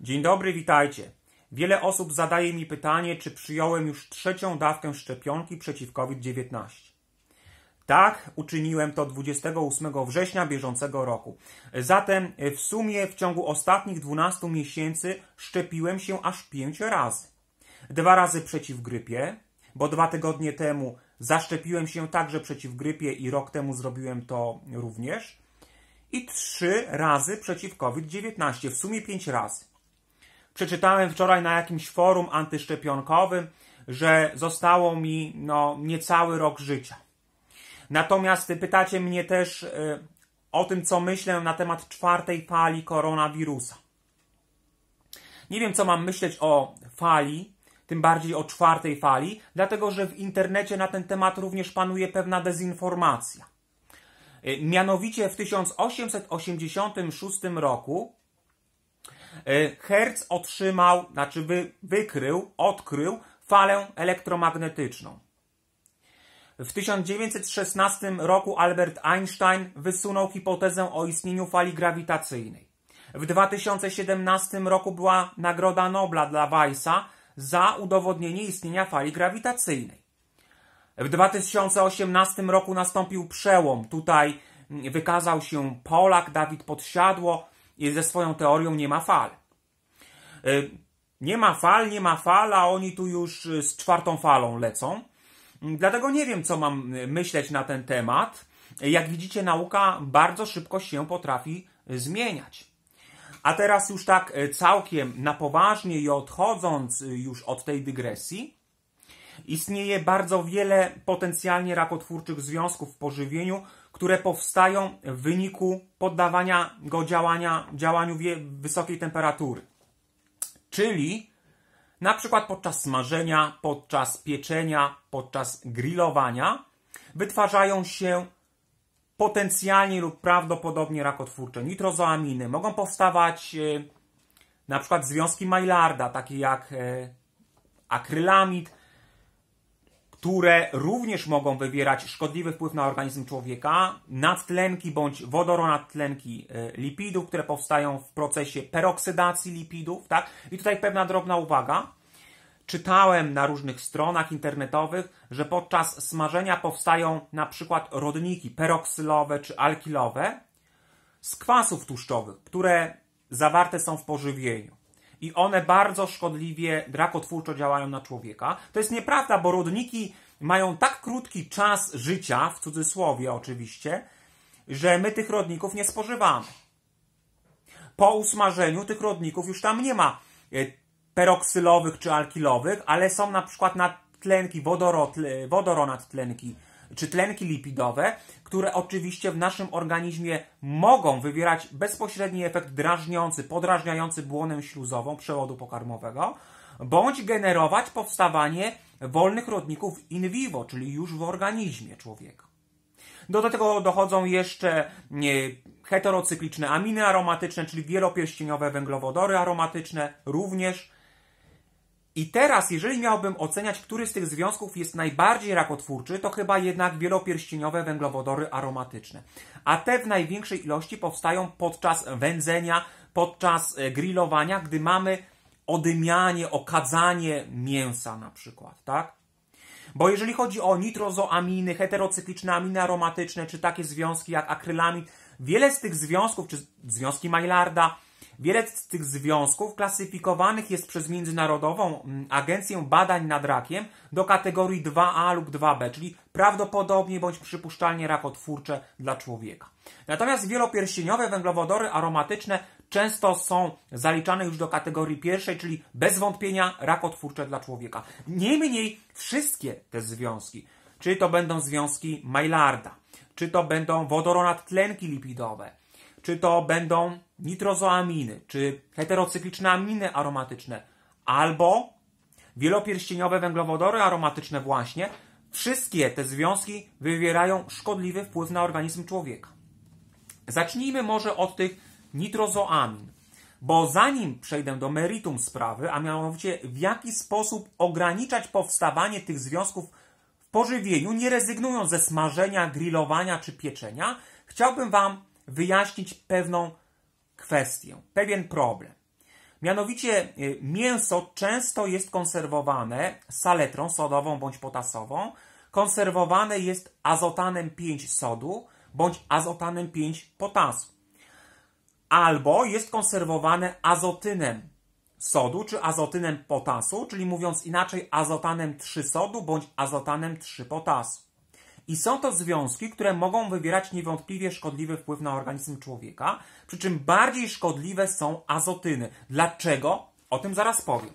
Dzień dobry, witajcie. Wiele osób zadaje mi pytanie, czy przyjąłem już trzecią dawkę szczepionki przeciw COVID-19. Tak, uczyniłem to 28 września bieżącego roku. Zatem w sumie w ciągu ostatnich 12 miesięcy szczepiłem się aż 5 razy. Dwa razy przeciw grypie, bo dwa tygodnie temu zaszczepiłem się także przeciw grypie i rok temu zrobiłem to również. I trzy razy przeciw COVID-19, w sumie pięć razy. Przeczytałem wczoraj na jakimś forum antyszczepionkowym, że zostało mi no, niecały rok życia. Natomiast pytacie mnie też y, o tym, co myślę na temat czwartej fali koronawirusa. Nie wiem, co mam myśleć o fali, tym bardziej o czwartej fali, dlatego że w internecie na ten temat również panuje pewna dezinformacja. Y, mianowicie w 1886 roku E, Hertz otrzymał, znaczy wy, wykrył, odkrył falę elektromagnetyczną. W 1916 roku Albert Einstein wysunął hipotezę o istnieniu fali grawitacyjnej. W 2017 roku była Nagroda Nobla dla Weissa za udowodnienie istnienia fali grawitacyjnej. W 2018 roku nastąpił przełom. Tutaj mm, wykazał się Polak Dawid Podsiadło, i ze swoją teorią nie ma fal. E, nie ma fal, nie ma fal, a oni tu już e, z czwartą falą lecą. Mm, dlatego nie wiem, co mam e, myśleć na ten temat. Jak widzicie, nauka bardzo szybko się potrafi zmieniać. A teraz już tak całkiem na poważnie i odchodząc już od tej dygresji, istnieje bardzo wiele potencjalnie rakotwórczych związków w pożywieniu, które powstają w wyniku poddawania go działania, działaniu wysokiej temperatury. Czyli na przykład podczas smażenia, podczas pieczenia, podczas grillowania wytwarzają się potencjalnie lub prawdopodobnie rakotwórcze nitrozoaminy. Mogą powstawać e, na przykład związki Maillarda, takie jak e, akrylamid, które również mogą wywierać szkodliwy wpływ na organizm człowieka, nadtlenki bądź wodoronadtlenki e, lipidów, które powstają w procesie peroksydacji lipidów, tak? I tutaj pewna drobna uwaga. Czytałem na różnych stronach internetowych, że podczas smażenia powstają na przykład rodniki peroksylowe czy alkilowe z kwasów tłuszczowych, które zawarte są w pożywieniu i one bardzo szkodliwie, rakotwórczo działają na człowieka. To jest nieprawda, bo rodniki mają tak krótki czas życia, w cudzysłowie oczywiście, że my tych rodników nie spożywamy. Po usmażeniu tych rodników już tam nie ma e, peroksylowych czy alkilowych, ale są na przykład e, nadtlenki, wodorotl, wodoronadtlenki, czy tlenki lipidowe, które oczywiście w naszym organizmie mogą wywierać bezpośredni efekt drażniący, podrażniający błonę śluzową przewodu pokarmowego, bądź generować powstawanie wolnych rodników in vivo, czyli już w organizmie człowieka. Do tego dochodzą jeszcze heterocykliczne aminy aromatyczne, czyli wielopierścieniowe węglowodory aromatyczne, również i teraz, jeżeli miałbym oceniać, który z tych związków jest najbardziej rakotwórczy, to chyba jednak wielopierścieniowe węglowodory aromatyczne. A te w największej ilości powstają podczas wędzenia, podczas e, grillowania, gdy mamy odymianie, okadzanie mięsa na przykład, tak? Bo jeżeli chodzi o nitrozoaminy, heterocykliczne aminy aromatyczne, czy takie związki jak akrylamid, wiele z tych związków, czy związki Maillarda, Wiele z tych związków klasyfikowanych jest przez Międzynarodową mm, Agencję Badań nad Rakiem do kategorii 2A lub 2B, czyli prawdopodobnie bądź przypuszczalnie rakotwórcze dla człowieka. Natomiast wielopierścieniowe węglowodory aromatyczne często są zaliczane już do kategorii pierwszej, czyli bez wątpienia rakotwórcze dla człowieka. Niemniej wszystkie te związki, czyli to będą związki Maillarda, czy to będą wodoronadtlenki lipidowe, czy to będą nitrozoaminy, czy heterocykliczne aminy aromatyczne, albo wielopierścieniowe węglowodory aromatyczne właśnie, wszystkie te związki wywierają szkodliwy wpływ na organizm człowieka. Zacznijmy może od tych nitrozoamin, bo zanim przejdę do meritum sprawy, a mianowicie w jaki sposób ograniczać powstawanie tych związków w pożywieniu, nie rezygnując ze smażenia, grillowania czy pieczenia, chciałbym Wam wyjaśnić pewną kwestię, pewien problem. Mianowicie y, mięso często jest konserwowane saletrą sodową bądź potasową, konserwowane jest azotanem 5 sodu bądź azotanem 5 potasu. Albo jest konserwowane azotynem sodu czy azotynem potasu, czyli mówiąc inaczej azotanem 3 sodu bądź azotanem 3 potasu. I są to związki, które mogą wywierać niewątpliwie szkodliwy wpływ na organizm człowieka, przy czym bardziej szkodliwe są azotyny. Dlaczego? O tym zaraz powiem.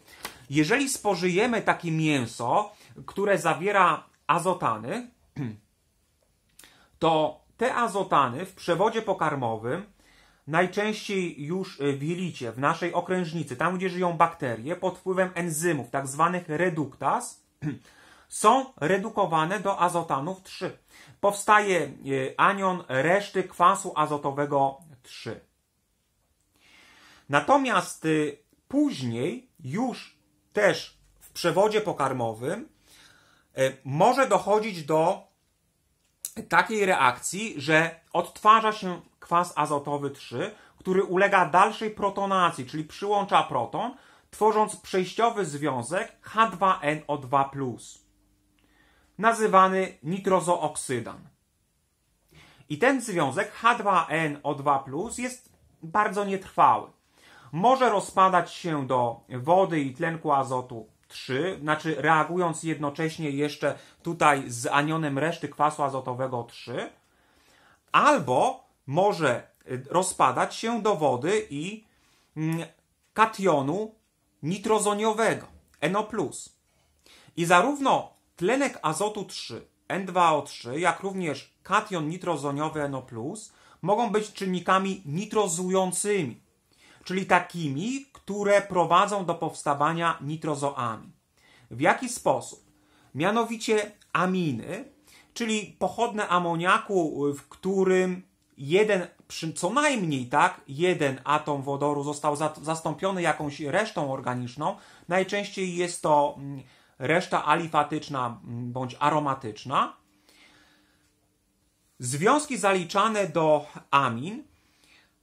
Jeżeli spożyjemy takie mięso, które zawiera azotany, to te azotany w przewodzie pokarmowym, najczęściej już y, w jelicie, w naszej okrężnicy, tam gdzie żyją bakterie, pod wpływem enzymów, tak zwanych reduktas, są redukowane do azotanów 3. Powstaje y, anion reszty kwasu azotowego 3. Natomiast y, później, już też w przewodzie pokarmowym, y, może dochodzić do takiej reakcji, że odtwarza się kwas azotowy 3, który ulega dalszej protonacji, czyli przyłącza proton, tworząc przejściowy związek H2NO2 nazywany nitrozooksydan. I ten związek H2NO2 jest bardzo nietrwały. Może rozpadać się do wody i tlenku azotu 3, znaczy reagując jednocześnie jeszcze tutaj z anionem reszty kwasu azotowego 3, albo może y, rozpadać się do wody i mm, kationu nitrozoniowego NO+. I zarówno Tlenek azotu 3, N2O3, jak również kation nitrozoniowy NO+, mogą być czynnikami nitrozującymi, czyli takimi, które prowadzą do powstawania nitrozoami. W jaki sposób? Mianowicie aminy, czyli pochodne amoniaku, w którym jeden, co najmniej tak, jeden atom wodoru został zastąpiony jakąś resztą organiczną. Najczęściej jest to mm, reszta alifatyczna bądź aromatyczna. Związki zaliczane do amin,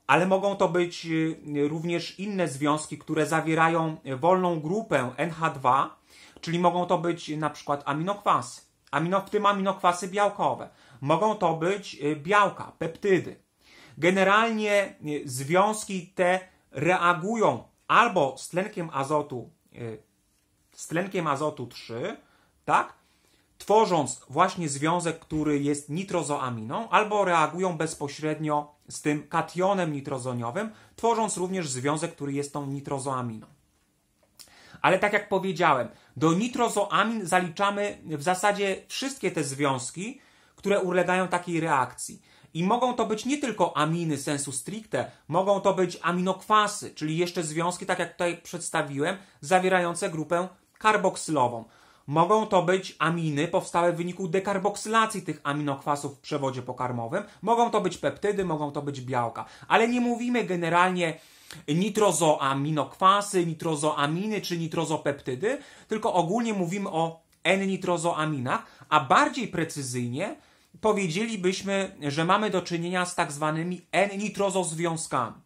ale mogą to być y, również inne związki, które zawierają wolną grupę NH2, czyli mogą to być na przykład aminokwasy, amino, w tym aminokwasy białkowe. Mogą to być y, białka, peptydy. Generalnie y, związki te reagują albo z tlenkiem azotu z tlenkiem azotu 3, tak? Tworząc właśnie związek, który jest nitrozoaminą, albo reagują bezpośrednio z tym kationem nitrozoniowym, tworząc również związek, który jest tą nitrozoaminą. Ale tak jak powiedziałem, do nitrozoamin zaliczamy w zasadzie wszystkie te związki, które ulegają takiej reakcji. I mogą to być nie tylko aminy sensu stricte, mogą to być aminokwasy, czyli jeszcze związki, tak jak tutaj przedstawiłem, zawierające grupę karboksylową. Mogą to być aminy powstałe w wyniku dekarboksylacji tych aminokwasów w przewodzie pokarmowym, mogą to być peptydy, mogą to być białka, ale nie mówimy generalnie nitrozoaminokwasy, nitrozoaminy czy nitrozopeptydy, tylko ogólnie mówimy o N-nitrozoaminach, a bardziej precyzyjnie powiedzielibyśmy, że mamy do czynienia z tak zwanymi N-nitrozozwiązkami,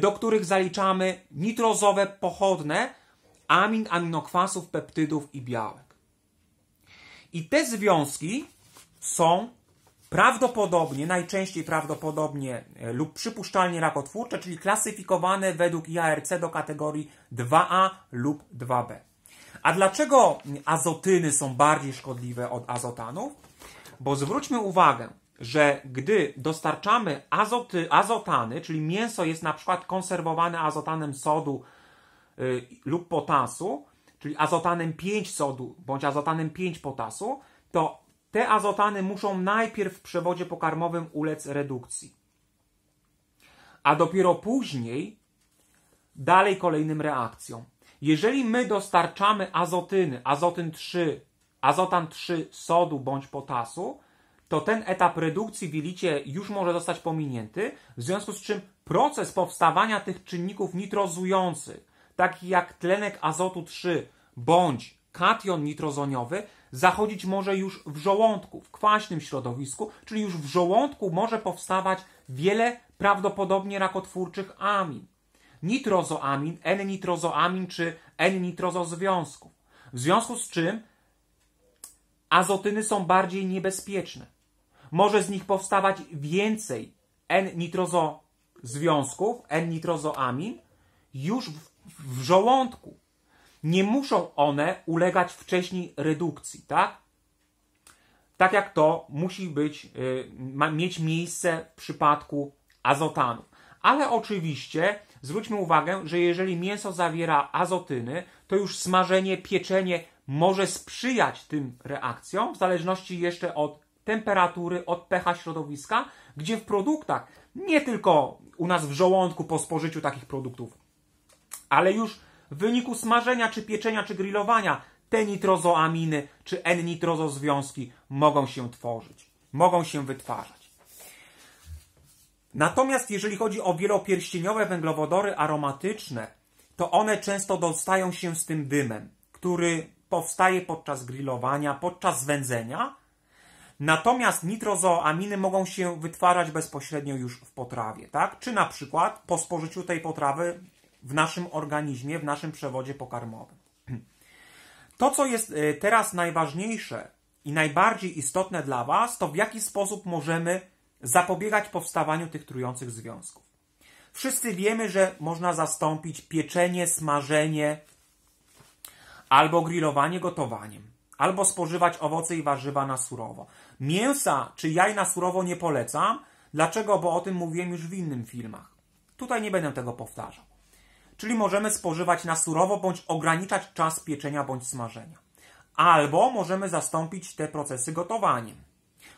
do których zaliczamy nitrozowe pochodne, amin, aminokwasów, peptydów i białek. I te związki są prawdopodobnie, najczęściej prawdopodobnie e, lub przypuszczalnie rakotwórcze, czyli klasyfikowane według IARC do kategorii 2A lub 2B. A dlaczego azotyny są bardziej szkodliwe od azotanów? Bo zwróćmy uwagę, że gdy dostarczamy azoty, azotany, czyli mięso jest na przykład konserwowane azotanem sodu Y, lub potasu, czyli azotanem 5 sodu bądź azotanem 5 potasu, to te azotany muszą najpierw w przewodzie pokarmowym ulec redukcji. A dopiero później dalej kolejnym reakcjom. Jeżeli my dostarczamy azotyny, azotyn 3, azotan 3 sodu bądź potasu, to ten etap redukcji w ilicie już może zostać pominięty, w związku z czym proces powstawania tych czynników nitrozujących, taki jak tlenek azotu 3 bądź kation nitrozoniowy, zachodzić może już w żołądku, w kwaśnym środowisku, czyli już w żołądku może powstawać wiele prawdopodobnie rakotwórczych amin. Nitrozoamin, N-nitrozoamin czy N-nitrozozwiązków. W związku z czym azotyny są bardziej niebezpieczne. Może z nich powstawać więcej N-nitrozozwiązków, N-nitrozoamin, już w w żołądku. Nie muszą one ulegać wcześniej redukcji, tak? Tak jak to musi być, y, ma mieć miejsce w przypadku azotanu. Ale oczywiście zwróćmy uwagę, że jeżeli mięso zawiera azotyny, to już smażenie, pieczenie może sprzyjać tym reakcjom, w zależności jeszcze od temperatury, od pH środowiska, gdzie w produktach, nie tylko u nas w żołądku po spożyciu takich produktów ale już w wyniku smażenia, czy pieczenia, czy grillowania te nitrozoaminy czy N-nitrozozwiązki mogą się tworzyć, mogą się wytwarzać. Natomiast jeżeli chodzi o wielopierścieniowe węglowodory aromatyczne, to one często dostają się z tym dymem, który powstaje podczas grillowania, podczas zwędzenia. Natomiast nitrozoaminy mogą się wytwarzać bezpośrednio już w potrawie, tak? Czy na przykład po spożyciu tej potrawy w naszym organizmie, w naszym przewodzie pokarmowym. To, co jest y, teraz najważniejsze i najbardziej istotne dla Was, to w jaki sposób możemy zapobiegać powstawaniu tych trujących związków. Wszyscy wiemy, że można zastąpić pieczenie, smażenie albo grillowanie gotowaniem, albo spożywać owoce i warzywa na surowo. Mięsa czy jaj na surowo nie polecam. Dlaczego? Bo o tym mówiłem już w innych filmach. Tutaj nie będę tego powtarzał czyli możemy spożywać na surowo bądź ograniczać czas pieczenia bądź smażenia. Albo możemy zastąpić te procesy gotowaniem,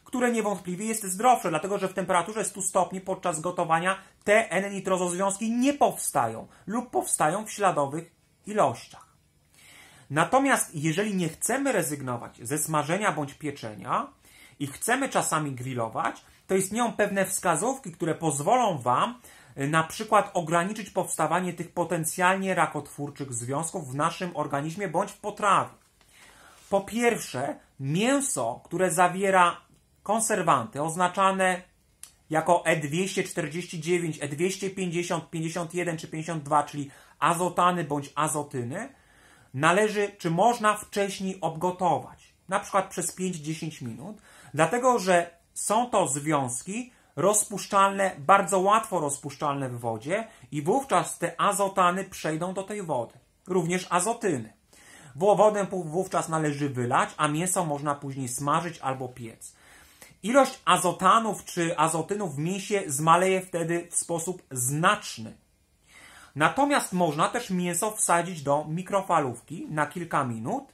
które niewątpliwie jest zdrowsze, dlatego że w temperaturze 100 stopni podczas gotowania te N-nitrozozwiązki nie powstają lub powstają w śladowych ilościach. Natomiast jeżeli nie chcemy rezygnować ze smażenia bądź pieczenia i chcemy czasami grillować, to istnieją pewne wskazówki, które pozwolą Wam na przykład ograniczyć powstawanie tych potencjalnie rakotwórczych związków w naszym organizmie bądź w potrawie. Po pierwsze, mięso, które zawiera konserwanty oznaczane jako E249, E250, 51 czy 52, czyli azotany bądź azotyny, należy czy można wcześniej obgotować, na przykład przez 5-10 minut, dlatego że są to związki, rozpuszczalne, bardzo łatwo rozpuszczalne w wodzie i wówczas te azotany przejdą do tej wody. Również azotyny. Wodę wówczas należy wylać, a mięso można później smażyć albo piec. Ilość azotanów czy azotynów w mięsie zmaleje wtedy w sposób znaczny. Natomiast można też mięso wsadzić do mikrofalówki na kilka minut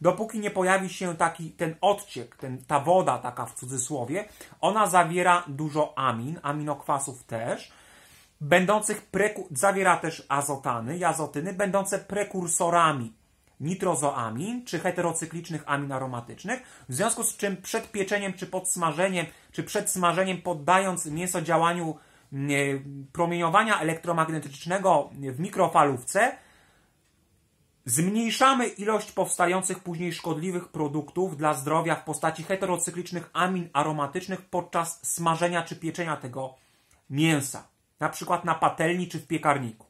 Dopóki nie pojawi się taki ten odciek, ten, ta woda taka w cudzysłowie, ona zawiera dużo amin, aminokwasów też, będących zawiera też azotany i azotyny, będące prekursorami nitrozoamin czy heterocyklicznych amin aromatycznych, w związku z czym przed pieczeniem czy podsmażeniem, czy przed smażeniem poddając mięso działaniu mm, e, promieniowania elektromagnetycznego w mikrofalówce, Zmniejszamy ilość powstających później szkodliwych produktów dla zdrowia w postaci heterocyklicznych amin aromatycznych podczas smażenia czy pieczenia tego mięsa, na przykład na patelni czy w piekarniku.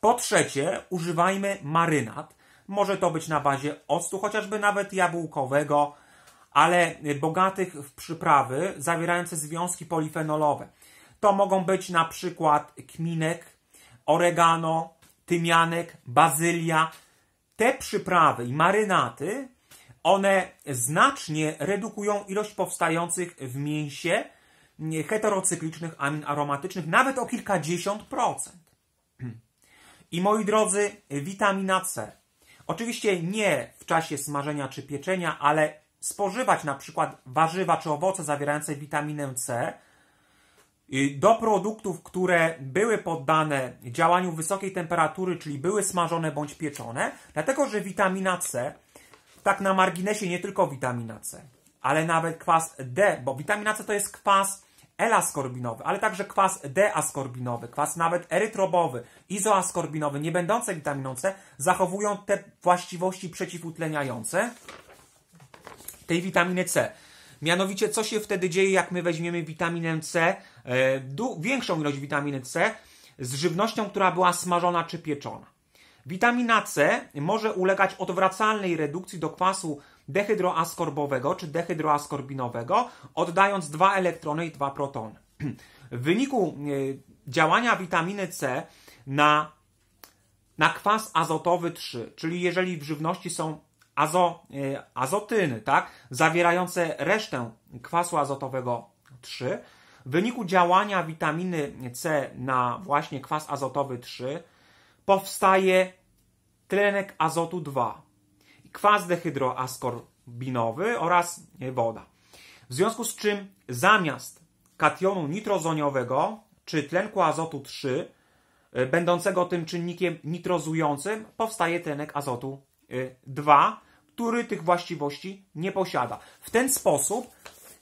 Po trzecie, używajmy marynat. Może to być na bazie octu, chociażby nawet jabłkowego, ale bogatych w przyprawy, zawierające związki polifenolowe. To mogą być na przykład kminek, oregano, tymianek, bazylia. Te przyprawy i marynaty, one znacznie redukują ilość powstających w mięsie mm, heterocyklicznych amin aromatycznych nawet o kilkadziesiąt procent. I moi drodzy, witamina C. Oczywiście nie w czasie smażenia czy pieczenia, ale spożywać na przykład warzywa czy owoce zawierające witaminę C do produktów, które były poddane działaniu wysokiej temperatury, czyli były smażone bądź pieczone, dlatego że witamina C, tak na marginesie nie tylko witamina C, ale nawet kwas D, bo witamina C to jest kwas elaskorbinowy, ale także kwas D-askorbinowy, kwas nawet erytrobowy, izoaskorbinowy, nie będące witaminą C, zachowują te właściwości przeciwutleniające tej witaminy C. Mianowicie, co się wtedy dzieje, jak my weźmiemy witaminę C E, większą ilość witaminy C z żywnością, która była smażona czy pieczona. Witamina C może ulegać odwracalnej redukcji do kwasu dehydroaskorbowego czy dehydroaskorbinowego, oddając dwa elektrony i dwa protony. W wyniku e, działania witaminy C na, na kwas azotowy 3, czyli jeżeli w żywności są azo, e, azotyny, tak, zawierające resztę kwasu azotowego 3, w wyniku działania witaminy C na właśnie kwas azotowy 3 powstaje tlenek azotu 2, kwas dehydroaskorbinowy oraz woda. W związku z czym zamiast kationu nitrozoniowego czy tlenku azotu 3, y, będącego tym czynnikiem nitrozującym, powstaje tlenek azotu 2, y, który tych właściwości nie posiada. W ten sposób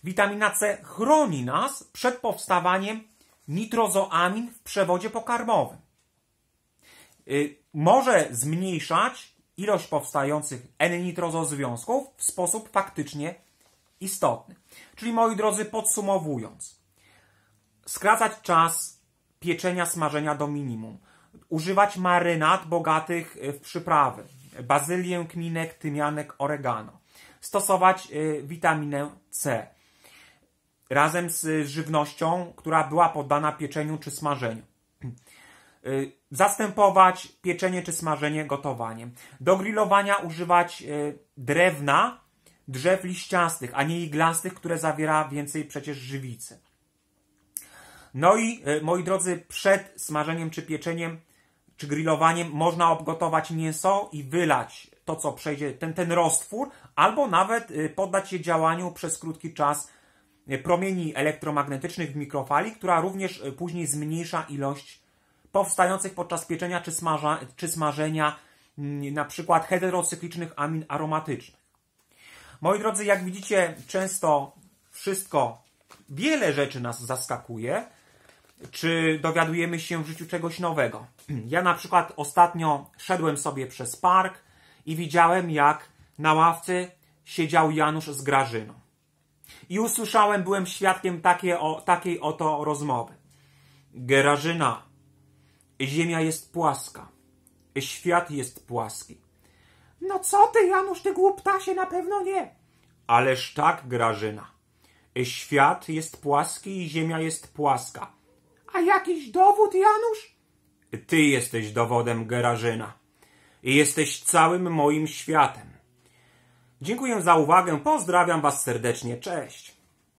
Witamina C chroni nas przed powstawaniem nitrozoamin w przewodzie pokarmowym. Y, może zmniejszać ilość powstających N-nitrozozwiązków w sposób faktycznie istotny. Czyli moi drodzy, podsumowując, skracać czas pieczenia, smażenia do minimum, używać marynat bogatych y, w przyprawy, bazylię, kminek, tymianek, oregano, stosować y, witaminę C razem z żywnością, która była poddana pieczeniu czy smażeniu. Y, zastępować pieczenie czy smażenie gotowaniem. Do grillowania używać y, drewna, drzew liściastych, a nie iglastych, które zawiera więcej przecież żywicy. No i y, moi drodzy, przed smażeniem czy pieczeniem czy grillowaniem można obgotować mięso i wylać to, co przejdzie, ten, ten roztwór, albo nawet poddać je działaniu przez krótki czas E, promieni elektromagnetycznych w mikrofali, która również e, później zmniejsza ilość powstających podczas pieczenia czy, smaża, czy smażenia mm, na przykład heterocyklicznych amin aromatycznych. Moi drodzy, jak widzicie, często wszystko, wiele rzeczy nas zaskakuje, czy dowiadujemy się w życiu czegoś nowego. Ja na przykład ostatnio szedłem sobie przez park i widziałem, jak na ławce siedział Janusz z Grażyną. I usłyszałem, byłem świadkiem takie o, takiej oto rozmowy. Gerażyna, ziemia jest płaska, świat jest płaski. No co ty, Janusz, ty głuptasie, na pewno nie. Ależ tak, Grażyna. Świat jest płaski i ziemia jest płaska. A jakiś dowód, Janusz? Ty jesteś dowodem, Grażyna. Jesteś całym moim światem. Dziękuję za uwagę, pozdrawiam Was serdecznie, cześć!